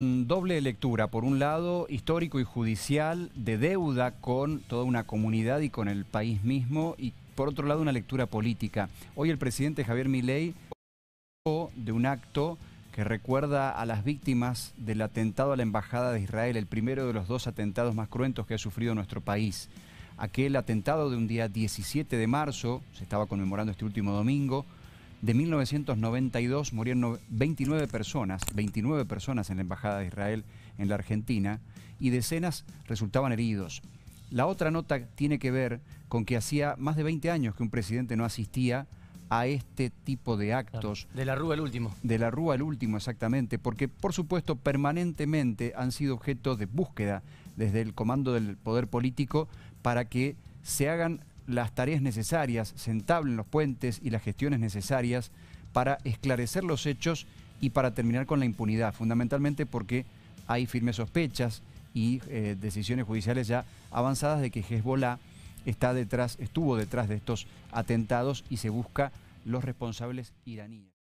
Doble lectura, por un lado histórico y judicial de deuda con toda una comunidad y con el país mismo y por otro lado una lectura política. Hoy el presidente Javier Milei de un acto que recuerda a las víctimas del atentado a la Embajada de Israel, el primero de los dos atentados más cruentos que ha sufrido nuestro país. Aquel atentado de un día 17 de marzo, se estaba conmemorando este último domingo, de 1992 murieron 29 personas, 29 personas en la Embajada de Israel en la Argentina y decenas resultaban heridos. La otra nota tiene que ver con que hacía más de 20 años que un presidente no asistía a este tipo de actos. De la Rúa el último. De la Rúa el último, exactamente, porque por supuesto permanentemente han sido objeto de búsqueda desde el comando del poder político para que se hagan las tareas necesarias, se entablen los puentes y las gestiones necesarias para esclarecer los hechos y para terminar con la impunidad, fundamentalmente porque hay firmes sospechas y eh, decisiones judiciales ya avanzadas de que Hezbollah está detrás, estuvo detrás de estos atentados y se busca los responsables iraníes.